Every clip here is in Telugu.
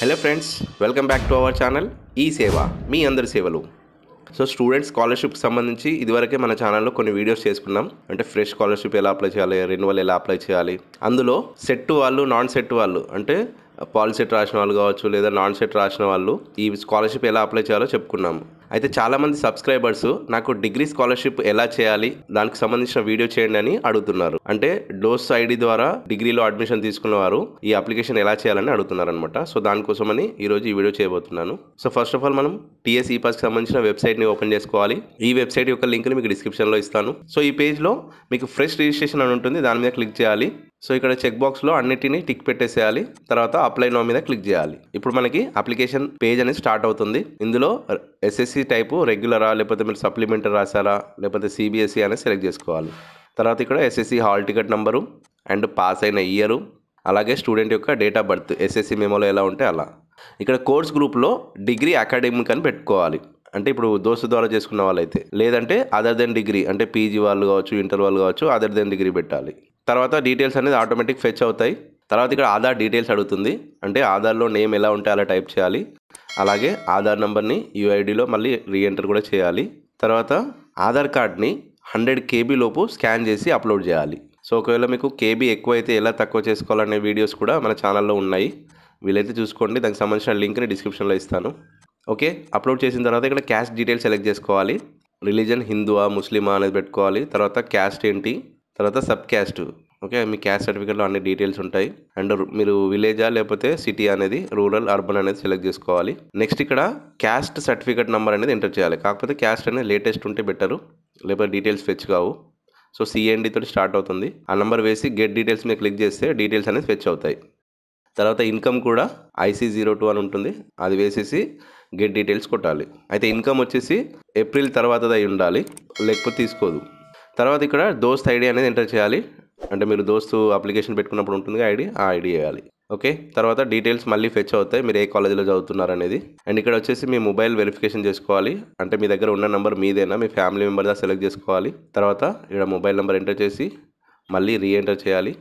hello friends welcome back to our channel ఈ సేవ మీ అందరి సేవలు సో స్టూడెంట్స్ స్కాలర్షిప్ సంబంధించి ఇదివరకే మన ఛానల్లో కొన్ని వీడియోస్ చేసుకున్నాం అంటే ఫ్రెష్ స్కాలర్షిప్ ఎలా అప్లై చేయాలి రెన్యువల్ ఎలా అప్లై చేయాలి అందులో సెట్ వాళ్ళు నాన్ సెట్ వాళ్ళు అంటే పాలిసెట్ రాసిన వాళ్ళు కావచ్చు లేదా నాన్ సెట్ రాసిన వాళ్ళు ఈ స్కాలర్షిప్ ఎలా అప్లై చేయాలో చెప్పుకున్నాము అయితే చాలామంది సబ్స్క్రైబర్స్ నాకు డిగ్రీ స్కాలర్షిప్ ఎలా చేయాలి దానికి సంబంధించిన వీడియో చేయండి అని అడుగుతున్నారు అంటే డోస్ ఐడి ద్వారా డిగ్రీలో అడ్మిషన్ తీసుకున్న వారు ఈ అప్లికేషన్ ఎలా చేయాలని అడుగుతున్నారు అనమాట సో దానికోసమని ఈరోజు ఈ వీడియో చేయబోతున్నాను సో ఫస్ట్ ఆఫ్ ఆల్ మనం టీఎస్ ఈపాస్కి సంబంధించిన వెబ్సైట్ని ఓపెన్ చేసుకోవాలి ఈ వెబ్సైట్ యొక్క లింక్ని మీకు డిస్క్రిప్షన్లో ఇస్తాను సో ఈ పేజ్లో మీకు ఫ్రెష్ రిజిస్ట్రేషన్ అని ఉంటుంది దాని మీద క్లిక్ చేయాలి సో ఇక్కడ చెక్ బాక్స్లో అన్నిటిని టిక్ పెట్టేసేయాలి తర్వాత అప్లై నో మీద క్లిక్ చేయాలి ఇప్పుడు మనకి అప్లికేషన్ పేజ్ అనేది స్టార్ట్ అవుతుంది ఇందులో ఎస్ఎస్సి టైపు రెగ్యులరా లేకపోతే మీరు సప్లిమెంటరీ రాసారా లేకపోతే సిబిఎస్ఈ e అనేది సెలెక్ట్ చేసుకోవాలి తర్వాత ఇక్కడ SSC hall ticket number and pass అయిన ఇయరు అలాగే స్టూడెంట్ యొక్క డేట్ ఆఫ్ బర్త్ ఎస్ఎస్సి మెమోలో ఎలా ఉంటే అలా ఇక్కడ కోర్స్ గ్రూప్లో డిగ్రీ అకాడమిక్ అని పెట్టుకోవాలి అంటే ఇప్పుడు దోస్తు ద్వారా చేసుకున్న వాళ్ళైతే లేదంటే అదర్ దెన్ డిగ్రీ అంటే పీజీ వాళ్ళు కావచ్చు ఇంటర్ వాళ్ళు కావచ్చు అదర్ దెన్ డిగ్రీ పెట్టాలి తర్వాత డీటెయిల్స్ అనేది ఆటోమేటిక్ ఫెచ్ అవుతాయి తర్వాత ఇక్కడ ఆధార్ డీటెయిల్స్ అడుగుతుంది అంటే ఆధార్లో నేమ్ ఎలా ఉంటే అలా టైప్ చేయాలి అలాగే ఆధార్ నెంబర్ని యూఐడిలో మళ్ళీ రీఎంటర్ కూడా చేయాలి తర్వాత ఆధార్ కార్డ్ని హండ్రెడ్ కేబీ లోపు స్కాన్ చేసి అప్లోడ్ చేయాలి సో ఒకవేళ మీకు కేబీ ఎక్కువ అయితే ఎలా తక్కువ చేసుకోవాలనే వీడియోస్ కూడా మన ఛానల్లో ఉన్నాయి వీలైతే చూసుకోండి దానికి సంబంధించిన లింక్ని డిస్క్రిప్షన్లో ఇస్తాను ఓకే అప్లోడ్ చేసిన తర్వాత ఇక్కడ క్యాస్ట్ డీటెయిల్స్ సెలెక్ట్ చేసుకోవాలి రిలీజన్ హిందువా ముస్లిమా అనేది పెట్టుకోవాలి తర్వాత క్యాస్ట్ ఏంటి తర్వాత సబ్ క్యాస్ట్ ఓకే మీ క్యాస్ట్ సర్టిఫికేట్లో అన్ని డీటెయిల్స్ ఉంటాయి అండ్ మీరు విలేజా లేకపోతే సిటీ అనేది రూరల్ అర్బన్ అనేది సెలెక్ట్ చేసుకోవాలి నెక్స్ట్ ఇక్కడ క్యాస్ట్ సర్టిఫికేట్ నెంబర్ అనేది ఎంటర్ చేయాలి కాకపోతే క్యాస్ట్ అనేది లేటెస్ట్ ఉంటే బెటరు లేకపోతే డీటెయిల్స్ ఫెచ్ కావు సో సిఎన్డి తోటి స్టార్ట్ అవుతుంది ఆ నెంబర్ వేసి గెట్ డీటెయిల్స్ మీద క్లిక్ చేస్తే డీటెయిల్స్ అనేది ఫెచ్ అవుతాయి తర్వాత ఇన్కమ్ కూడా ఐసీ జీరో టూ అని ఉంటుంది అది వేసేసి గెట్ డీటెయిల్స్ కొట్టాలి అయితే ఇన్కమ్ వచ్చేసి ఏప్రిల్ తర్వాత అయి ఉండాలి లేకపోతే తీసుకోదు తర్వాత ఇక్కడ దోస్త్ ఐడి అనేది ఎంటర్ చేయాలి అంటే మీరు దోస్తు అప్లికేషన్ పెట్టుకున్నప్పుడు ఉంటుంది ఐడి ఆ ఐడి వేయాలి ఓకే తర్వాత డీటెయిల్స్ మళ్ళీ ఫెచ్ అవుతాయి మీరు ఏ కాలేజీలో చదువుతున్నారు అనేది అండ్ ఇక్కడ వచ్చేసి మీ మొబైల్ వెరిఫికేషన్ చేసుకోవాలి అంటే మీ దగ్గర ఉన్న నెంబర్ మీదేనా మీ ఫ్యామిలీ మెంబర్దా సెలెక్ట్ చేసుకోవాలి తర్వాత ఇక్కడ మొబైల్ నెంబర్ ఎంటర్ చేసి మళ్ళీ రీ ఎంటర్ చేయాలి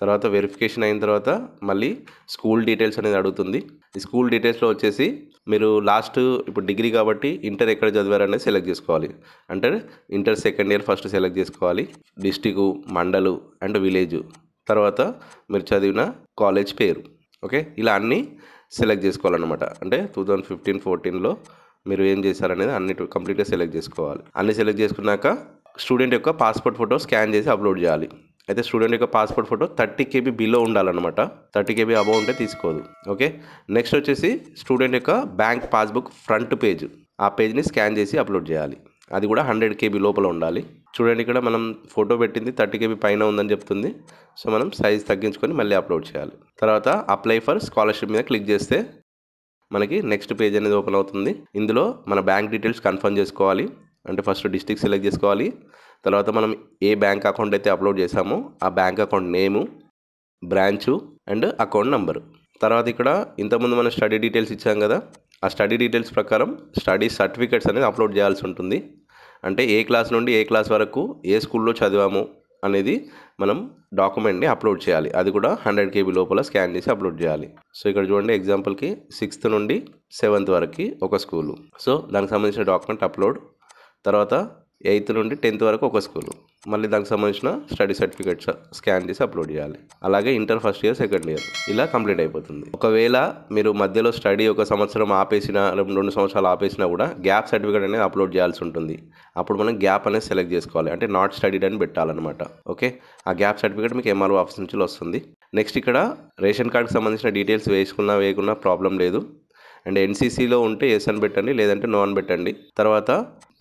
తర్వాత వెరిఫికేషన్ అయిన తర్వాత మళ్ళీ స్కూల్ డీటెయిల్స్ అనేది అడుగుతుంది ఈ స్కూల్ డీటెయిల్స్లో వచ్చేసి మీరు లాస్ట్ ఇప్పుడు డిగ్రీ కాబట్టి ఇంటర్ ఎక్కడ చదివారు అనేది సెలెక్ట్ చేసుకోవాలి అంటే inter second year first select చేసుకోవాలి డిస్టిక్ మండలు అండ్ విలేజ్ తర్వాత మీరు చదివిన కాలేజ్ పేరు ఓకే ఇలా అన్నీ సెలెక్ట్ చేసుకోవాలన్నమాట అంటే టూ థౌజండ్ ఫిఫ్టీన్ ఫోర్టీన్లో మీరు ఏం చేశారనేది అన్ని కంప్లీట్గా సెలెక్ట్ చేసుకోవాలి అన్ని సెలెక్ట్ చేసుకున్నాక స్టూడెంట్ యొక్క పాస్పోర్ట్ ఫోటో స్కాన్ చేసి అప్లోడ్ చేయాలి అయితే స్టూడెంట్ యొక్క passport photo thirty KB below ఉండాలన్నమాట థర్టీ కేబీ అబౌవ్ ఉంటే తీసుకోదు ఓకే నెక్స్ట్ వచ్చేసి స్టూడెంట్ యొక్క బ్యాంక్ పాస్బుక్ ఫ్రంట్ పేజ్ ఆ పేజ్ని స్కాన్ చేసి అప్లోడ్ చేయాలి అది కూడా హండ్రెడ్ కేబీ లోపల ఉండాలి చూడండి ఇక్కడ మనం ఫోటో పెట్టింది థర్టీ కేబీ పైన ఉందని చెప్తుంది సో మనం సైజ్ తగ్గించుకొని మళ్ళీ అప్లోడ్ చేయాలి తర్వాత అప్లై ఫర్ స్కాలర్షిప్ మీద క్లిక్ చేస్తే మనకి నెక్స్ట్ పేజ్ అనేది ఓపెన్ అవుతుంది ఇందులో మన బ్యాంక్ డీటెయిల్స్ కన్ఫర్మ్ చేసుకోవాలి అంటే ఫస్ట్ డిస్టిక్ సెలెక్ట్ చేసుకోవాలి తర్వాత మనం ఏ బ్యాంక్ అకౌంట్ అయితే అప్లోడ్ చేసామో ఆ bank account name branch and account number తర్వాత ఇక్కడ ఇంతకుముందు మనం స్టడీ డీటెయిల్స్ ఇచ్చాం కదా ఆ స్టడీ డీటెయిల్స్ ప్రకారం స్టడీ సర్టిఫికేట్స్ అనేది అప్లోడ్ చేయాల్సి ఉంటుంది అంటే ఏ క్లాస్ నుండి ఏ క్లాస్ వరకు ఏ స్కూల్లో చదివాము అనేది మనం డాక్యుమెంట్ని అప్లోడ్ చేయాలి అది కూడా హండ్రెడ్ కేబీ లోపల స్కాన్ చేసి అప్లోడ్ చేయాలి సో ఇక్కడ చూడండి ఎగ్జాంపుల్కి సిక్స్త్ నుండి సెవెంత్ వరకు ఒక స్కూలు సో దానికి సంబంధించిన డాక్యుమెంట్ అప్లోడ్ తర్వాత ఎయిత్ నుండి టెన్త్ వరకు ఒక స్కూలు మళ్ళీ దానికి సంబంధించిన స్టడీ సర్టిఫికేట్స్ స్కాన్ చేసి అప్లోడ్ చేయాలి అలాగే inter first year second year ఇలా కంప్లీట్ అయిపోతుంది ఒకవేళ మీరు మధ్యలో స్టడీ ఒక సంవత్సరం ఆపేసిన రెండు సంవత్సరాలు ఆపేసినా కూడా గ్యాప్ సర్టిఫికేట్ అనేది అప్లోడ్ చేయాల్సి ఉంటుంది అప్పుడు మనం గ్యాప్ అనేది సెలెక్ట్ చేసుకోవాలి అంటే నాట్ స్టడీడ్ అని పెట్టాలన్నమాట ఓకే ఆ గ్యాప్ సర్టిఫికేట్ మీకు ఎంఆర్ఓ ఆఫీస్ నుంచి వస్తుంది నెక్స్ట్ ఇక్కడ రేషన్ కార్డ్కి సంబంధించిన డీటెయిల్స్ వేసుకున్నా వేయకున్నా ప్రాబ్లం లేదు అండ్ ఎన్సీసీలో ఉంటే ఎస్ అని పెట్టండి లేదంటే నో అని పెట్టండి తర్వాత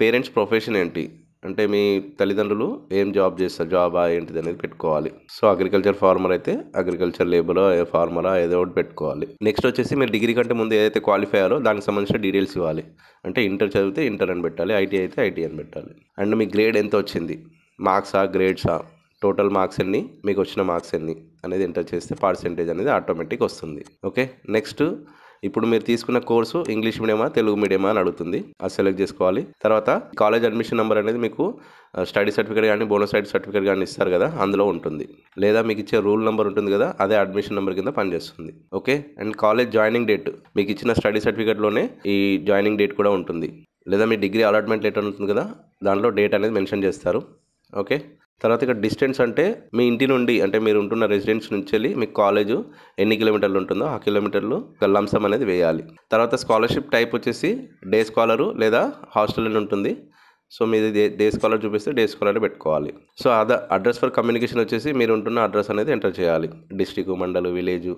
పేరెంట్స్ ప్రొఫెషన్ ఏంటి అంటే మీ తల్లిదండ్రులు ఏం జాబ్ చేస్తారు జాబా ఏంటిది అనేది పెట్టుకోవాలి సో అగ్రికల్చర్ ఫార్మర్ అయితే అగ్రికల్చర్ లేబరా ఫార్మరా ఏదో ఒకటి పెట్టుకోవాలి నెక్స్ట్ వచ్చేసి మీరు డిగ్రీ కంటే ముందు ఏదైతే క్వాలిఫై అయ్యారో దానికి సంబంధించిన డీటెయిల్స్ ఇవ్వాలి అంటే ఇంటర్ చదివితే ఇంటర్ అని పెట్టాలి ఐటీ అయితే ఐటీ అని పెట్టాలి అండ్ మీ గ్రేడ్ ఎంత వచ్చింది మార్క్సా గ్రేడ్సా టోటల్ మార్క్స్ ఎన్ని మీకు వచ్చిన మార్క్స్ ఎన్ని అనేది ఎంటర్ చేస్తే పర్సెంటేజ్ అనేది ఆటోమేటిక్ వస్తుంది ఓకే నెక్స్ట్ ఇప్పుడు మీరు తీసుకున్న కోర్సు ఇంగ్లీష్ మీడియమా తెలుగు మీడియమా అని అడుగుతుంది అది సెలెక్ట్ చేసుకోవాలి తర్వాత కాలేజ్ అడ్మిషన్ నెంబర్ అనేది మీకు స్టడీ సర్టిఫికేట్ కానీ బోనస్ సైడ్ సర్టిఫికేట్ కానీ ఇస్తారు కదా అందులో ఉంటుంది లేదా మీకు ఇచ్చే రూల్ నెంబర్ ఉంటుంది కదా అదే అడ్మిషన్ నెంబర్ కింద పనిచేస్తుంది okay and college joining date మీకు ఇచ్చిన స్టడీ సర్టిఫికేట్లోనే ఈ జాయినింగ్ డేట్ కూడా ఉంటుంది లేదా మీ డిగ్రీ అలాట్మెంట్ లెటర్ ఉంటుంది కదా దాంట్లో డేట్ అనేది మెన్షన్ చేస్తారు ఓకే తర్వాత ఇక్కడ డిస్టెన్స్ అంటే మీ ఇంటి నుండి అంటే మీరు ఉంటున్న రెసిడెన్స్ నుంచి వెళ్ళి మీ కాలేజ్ ఎన్ని కిలోమీటర్లు ఉంటుందో ఆ కిలోమీటర్లు గల్లాంశం అనేది వేయాలి తర్వాత స్కాలర్షిప్ టైప్ వచ్చేసి డే స్కాలరు లేదా హాస్టల్ ఉంటుంది సో మీది డే స్కాలర్ చూపిస్తే డే స్కాలర్ పెట్టుకోవాలి సో అద అడ్రస్ ఫర్ కమ్యూనికేషన్ వచ్చేసి మీరు ఉంటున్న అడ్రస్ అనేది ఎంటర్ చేయాలి district mandal village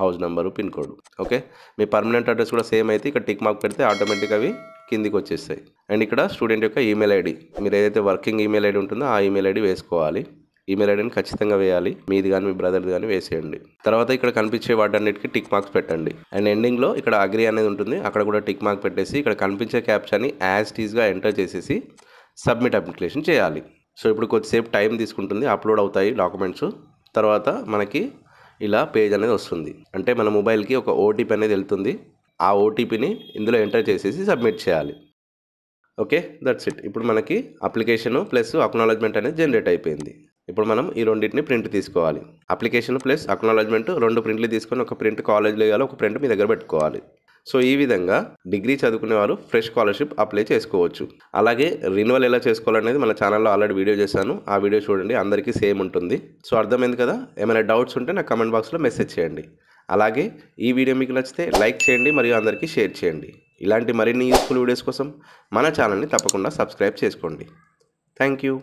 house number pin code okay మీ పర్మనెంట్ అడ్రస్ కూడా సేమ్ అయితే ఇక్కడ టిక్ మార్క్ పెడితే ఆటోమేటిక్ అవి కిందికి వచ్చేస్తాయి అండ్ ఇక్కడ స్టూడెంట్ యొక్క ఈమెయిల్ ఐడి మీరు ఏదైతే వర్కింగ్ ఈమెయిల్ ఐడి ఉంటుందో ఆ ఈమెయిల్ ఐడి వేసుకోవాలి ఈమెయిల్ ఐడిని ఖచ్చితంగా వేయాలి మీది కానీ మీ బ్రదర్ది కానీ వేసేయండి తర్వాత ఇక్కడ కనిపించే వాటన్నిటికీ టిక్ మార్క్స్ పెట్టండి అండ్ ఎండింగ్లో ఇక్కడ అగ్రి అనేది ఉంటుంది అక్కడ కూడా టిక్ మార్క్ పెట్టేసి ఇక్కడ కనిపించే క్యాప్షన్ని యాజ్ టీజ్గా ఎంటర్ చేసేసి సబ్మిట్ అప్లికేషన్ చేయాలి సో ఇప్పుడు కొద్దిసేపు టైం తీసుకుంటుంది అప్లోడ్ అవుతాయి డాక్యుమెంట్స్ తర్వాత మనకి ఇలా పేజ్ అనేది వస్తుంది అంటే మన మొబైల్కి ఒక ఓటీపీ అనేది వెళ్తుంది ఆ ఓటీపీని ఇందులో ఎంటర్ చేసేసి సబ్మిట్ చేయాలి ఓకే దట్స్ ఇట్ ఇప్పుడు మనకి అప్లికేషను ప్లస్ అక్నాలజ్మెంట్ అనేది జనరేట్ అయిపోయింది ఇప్పుడు మనం ఈ రెండింటిని ప్రింట్ తీసుకోవాలి అప్లికేషన్ ప్లస్ అక్నాలజ్మెంట్ రెండు ప్రింట్లు తీసుకొని ఒక ప్రింట్ కాలేజ్లో వేయాలి ఒక ప్రింట్ మీ దగ్గర పెట్టుకోవాలి సో ఈ విధంగా డిగ్రీ చదువుకునే వారు ఫ్రెష్ స్కాలర్షిప్ అప్లై చేసుకోవచ్చు అలాగే రిన్యువల్ ఎలా చేసుకోవాలనేది మన ఛానల్లో ఆల్రెడీ వీడియో చేశాను ఆ వీడియో చూడండి అందరికీ సేమ్ ఉంటుంది సో అర్థమైంది కదా ఏమైనా డౌట్స్ ఉంటే నాకు కమెంట్ బాక్స్లో మెసేజ్ చేయండి అలాగే ఈ వీడియో మీకు నచ్చితే లైక్ చేయండి మరియు అందరికీ షేర్ చేయండి ఇలాంటి మరిన్ని యూస్ఫుల్ వీడియోస్ కోసం మన ఛానల్ని తప్పకుండా సబ్స్క్రైబ్ చేసుకోండి థ్యాంక్ యూ